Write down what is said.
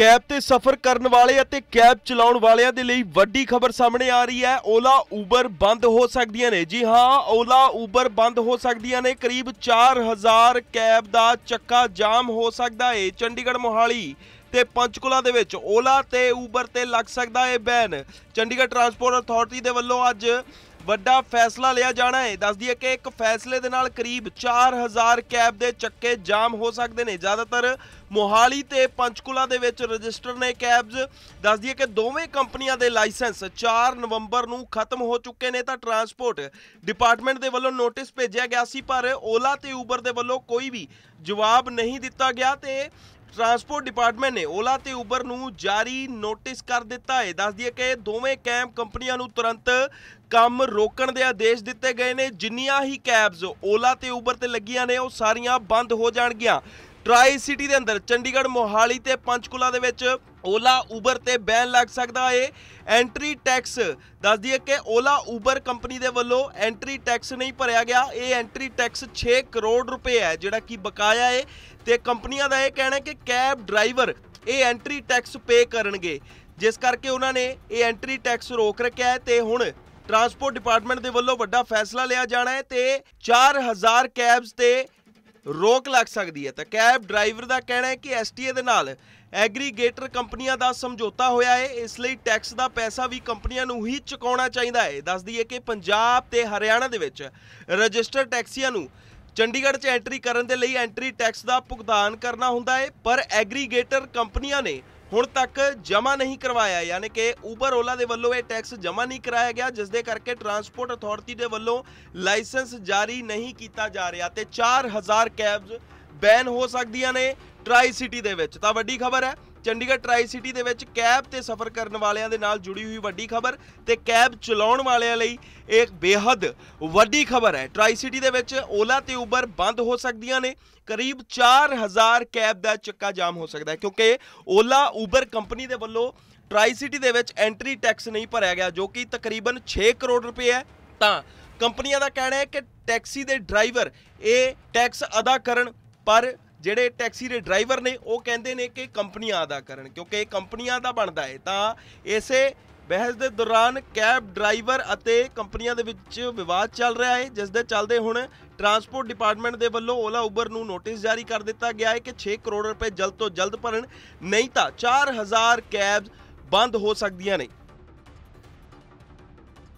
cab ਤੇ ਸਫ਼ਰ ਕਰਨ ਵਾਲੇ ਅਤੇ ਕੈਬ ਚਲਾਉਣ ਵਾਲਿਆਂ ਦੇ ਲਈ ਵੱਡੀ ਖਬਰ ਸਾਹਮਣੇ ਆ ਰਹੀ ਹੈ ਓਲਾ ਊਬਰ ਬੰਦ ਹੋ ਸਕਦੀਆਂ ਨੇ ਜੀ ਹਾਂ ਓਲਾ ਊਬਰ ਬੰਦ ਹੋ ਸਕਦੀਆਂ ਨੇ ਕਰੀਬ 4000 ਕੈਬ ਦਾ ਚੱਕਾ ਜਾਮ ਹੋ ਸਕਦਾ ਹੈ ਚੰਡੀਗੜ੍ਹ ਮੋਹਾਲੀ ਤੇ ਪੰਚਕੁਲਾ ਦੇ ਵਿੱਚ ਓਲਾ ਤੇ ਊਬਰ ਤੇ ਲੱਗ ਸਕਦਾ ਹੈ ਬੈਨ ਚੰਡੀਗੜ੍ਹ ਟਰਾਂਸਪੋਰਟ ਅਥਾਰਟੀ ਦੇ ਵੱਲੋਂ ਅੱਜ ਵੱਡਾ ਫੈਸਲਾ ਲਿਆ ਜਾਣਾ ਹੈ ਦੱਸਦੀ ਹੈ ਕਿ ਇੱਕ ਫੈਸਲੇ ਦੇ ਨਾਲ ਕਰੀਬ 4000 ਕੈਬ ਦੇ ਚੱਕੇ ਜਾਮ ਹੋ ਸਕਦੇ ਨੇ ਜ਼ਿਆਦਾਤਰ ਮੋਹਾਲੀ ਤੇ ਪੰਚਕੁਲਾ ਦੇ ਵਿੱਚ ਰਜਿਸਟਰ ਨੇ ਕੈਬਸ ਦੱਸਦੀ ਹੈ ਕਿ ਦੋਵੇਂ ਕੰਪਨੀਆਂ ਦੇ ਲਾਇਸੈਂਸ 4 ਨਵੰਬਰ ਨੂੰ ਖਤਮ ਹੋ ਚੁੱਕੇ ਨੇ ਤਾਂ ਟਰਾਂਸਪੋਰਟ ਡਿਪਾਰਟਮੈਂਟ ਦੇ ਵੱਲੋਂ ਨੋਟਿਸ ਭੇਜਿਆ ਗਿਆ ਸੀ ਪਰ ਓਲਾ ਤੇ ਉਬਰ ਦੇ ਵੱਲੋਂ ਕੋਈ ਵੀ ਜਵਾਬ ਨਹੀਂ ਦਿੱਤਾ ਗਿਆ ਤੇ ਟਰਾਂਸਪੋਰਟ ਡਿਪਾਰਟਮੈਂਟ ਨੇ ਓਲਾ ਤੇ ਉਬਰ ਨੂੰ ਜਾਰੀ ਨੋਟਿਸ ਕਰ ਦਿੱਤਾ ਹੈ ਦੱਸ ਦਈਏ ਕਿ ਦੋਵੇਂ ਕੈਬ ਕੰਪਨੀਆਂ ਨੂੰ ਤੁਰੰਤ ਕੰਮ ਰੋਕਣ ਦੇ ਆਦੇਸ਼ ਦਿੱਤੇ ਗਏ ਨੇ ਜਿੰਨੀਆਂ ਹੀ ਕੈਬਸ ਓਲਾ ਤੇ ਉਬਰ ਤੇ ਲੱਗੀਆਂ ਨੇ ਉਹ ਸਾਰੀਆਂ ਬੰਦ ਹੋ ਜਾਣਗੀਆਂ ਟ੍ਰਾਈ ਸਿਟੀ ਦੇ ਅੰਦਰ ਚੰਡੀਗੜ੍ਹ ਮੋਹਾਲੀ ਤੇ ਪੰਚਕੁਲਾ ਦੇ ਵਿੱਚ ਓਲਾ ਉਬਰ ਤੇ ਬੈਨ ਲੱਗ ਸਕਦਾ ਏ ਐਂਟਰੀ ਟੈਕਸ ਦੱਸ ਦਈਏ ਕਿ ਓਲਾ ਉਬਰ ਕੰਪਨੀ ਦੇ ਵੱਲੋਂ ਐਂਟਰੀ ਟੈਕਸ ਨਹੀਂ ਭਰਿਆ ਗਿਆ ਇਹ ਐਂਟਰੀ ਟੈਕਸ 6 ਕਰੋੜ ਰੁਪਏ ਹੈ ਜਿਹੜਾ ਕਿ ਬਕਾਇਆ ਏ ਤੇ ਕੰਪਨੀਆਂ ਦਾ ਇਹ ਕਹਿਣਾ ਕਿ ਕੈਬ ਡਰਾਈਵਰ ਇਹ ਐਂਟਰੀ ਟੈਕਸ ਪੇ ਕਰਨਗੇ ਜਿਸ ਕਰਕੇ ਉਹਨਾਂ ਨੇ ਇਹ ਐਂਟਰੀ ਟੈਕਸ ਰੋਕ ਰੱਖਿਆ ਹੈ ਤੇ ਹੁਣ ਟਰਾਂਸਪੋਰਟ ਡਿਪਾਰਟਮੈਂਟ ਦੇ ਵੱਲੋਂ ਵੱਡਾ ਫੈਸਲਾ ਲਿਆ ਜਾਣਾ ਹੈ ਤੇ 4000 ਕੈਬਸ ਤੇ ਰੋਕ ਲੱਗ ਸਕਦੀ ਹੈ ਤਾਂ ਕੈਬ ਡਰਾਈਵਰ ਦਾ ਕਹਿਣਾ ਹੈ ਕਿ ਐਸਟੀਏ ਦੇ ਨਾਲ ਐਗਰੀਗੇਟਰ ਕੰਪਨੀਆਂ ਦਾ ਸਮਝੌਤਾ ਹੋਇਆ ਹੈ ਇਸ ਲਈ ਟੈਕਸ ਦਾ ਪੈਸਾ ਵੀ ਕੰਪਨੀਆਂ ਨੂੰ ਹੀ ਚੁਕਾਉਣਾ ਚਾਹੀਦਾ ਹੈ ਦੱਸਦੀ ਹੈ ਕਿ ਪੰਜਾਬ ਤੇ ਹਰਿਆਣਾ ਦੇ ਵਿੱਚ ਰਜਿਸਟਰ ਟੈਕਸੀਆਂ ਨੂੰ ਚੰਡੀਗੜ੍ਹ 'ਚ ਐਂਟਰੀ ਕਰਨ ਦੇ ਲਈ ਐਂਟਰੀ ਟੈਕਸ ਦਾ ਭੁਗਤਾਨ ਕਰਨਾ ਹੁੰਦਾ ਹੈ ਪਰ ਐਗਰੀਗੇਟਰ ਕੰਪਨੀਆਂ ਨੇ ਹੁਣ ਤੱਕ ਜਮ੍ਹਾਂ ਨਹੀਂ ਕਰਵਾਇਆ ਯਾਨੀ ਕਿ ਉਬਰ ਓਲਾ ਦੇ ਵੱਲੋਂ ਇਹ ਟੈਕਸ ਜਮ੍ਹਾਂ ਨਹੀਂ ਕਰਾਇਆ ਗਿਆ ਜਿਸ ਦੇ ਕਰਕੇ ਟਰਾਂਸਪੋਰਟ ਅਥਾਰਟੀ ਦੇ ਵੱਲੋਂ ਲਾਇਸੈਂਸ ਜਾਰੀ ਨਹੀਂ ਕੀਤਾ ਜਾ ਰਿਹਾ ਤੇ 4000 ਕੈਬਸ ਬੈਨ ਹੋ ਸਕਦੀਆਂ ਨੇ ਟ੍ਰਾਈ ਸਿਟੀ ਦੇ ਵਿੱਚ ਤਾਂ ਵੱਡੀ ਖਬਰ ਹੈ ਚੰਡੀਗੜ੍ਹ ਟ੍ਰਾਈ ਸਿਟੀ ਦੇ ਵਿੱਚ ਕੈਬ ਤੇ ਸਫ਼ਰ ਕਰਨ ਵਾਲਿਆਂ ਦੇ ਨਾਲ ਜੁੜੀ ਹੋਈ ਵੱਡੀ ਖਬਰ ਤੇ ਕੈਬ ਚਲਾਉਣ ਵਾਲਿਆਂ ਲਈ ਇੱਕ ਬੇਹੱਦ ਵੱਡੀ ਖਬਰ ਹੈ ਟ੍ਰਾਈ ਸਿਟੀ ਦੇ ਵਿੱਚ ਓਲਾ ਤੇ ਉਬਰ ਬੰਦ ਹੋ ਸਕਦੀਆਂ ਨੇ ਕਰੀਬ 4000 ਕੈਬ ਦਾ ਚੱਕਾ ਜਾਮ ਹੋ ਸਕਦਾ ਹੈ ਕਿਉਂਕਿ ਓਲਾ ਉਬਰ ਕੰਪਨੀ ਦੇ ਵੱਲੋਂ ਟ੍ਰਾਈ ਸਿਟੀ ਦੇ ਵਿੱਚ ਐਂਟਰੀ ਟੈਕਸ ਨਹੀਂ ਭਰਿਆ ਗਿਆ ਜੋ ਕਿ ਤਕਰੀਬਨ 6 ਕਰੋੜ ਰੁਪਏ ਹੈ ਤਾਂ ਕੰਪਨੀਆਂ ਦਾ ਕਹਿਣਾ ਹੈ ਕਿ ਟੈਕਸੀ ਦੇ ਡਰਾਈਵਰ ਇਹ ਟੈਕਸ ਅਦਾ ਕਰਨ ਪਰ ਜਿਹੜੇ ਟੈਕਸੀ ਦੇ ਡਰਾਈਵਰ ਨੇ ਉਹ ਕਹਿੰਦੇ ਨੇ ਕਿ ਕੰਪਨੀਆਂ ਅਦਾ ਕਰਨ ਕਿਉਂਕਿ ਇਹ ਕੰਪਨੀਆਂ ਦਾ ਬਣਦਾ ਹੈ ਤਾਂ ਇਸੇ ਬਹਿਸ ਦੇ ਦੌਰਾਨ ਕੈਬ ਡਰਾਈਵਰ ਅਤੇ ਕੰਪਨੀਆਂ ਦੇ ਵਿੱਚ ਵਿਵਾਦ ਚੱਲ ਰਿਹਾ ਹੈ ਜਿਸ ਦੇ ਚੱਲਦੇ ਹੁਣ ਟਰਾਂਸਪੋਰਟ ਡਿਪਾਰਟਮੈਂਟ ਦੇ ਵੱਲੋਂ ਓਲਾ ਉਬਰ ਨੂੰ ਨੋਟਿਸ ਜਾਰੀ ਕਰ ਦਿੱਤਾ ਗਿਆ ਹੈ ਕਿ 6 ਕਰੋੜ ਰੁਪਏ ਜਲਦ ਤੋਂ ਜਲਦ ਭਰਨ ਨਹੀਂ ਤਾਂ 4000 ਕੈਬਸ ਬੰਦ ਹੋ ਸਕਦੀਆਂ ਨੇ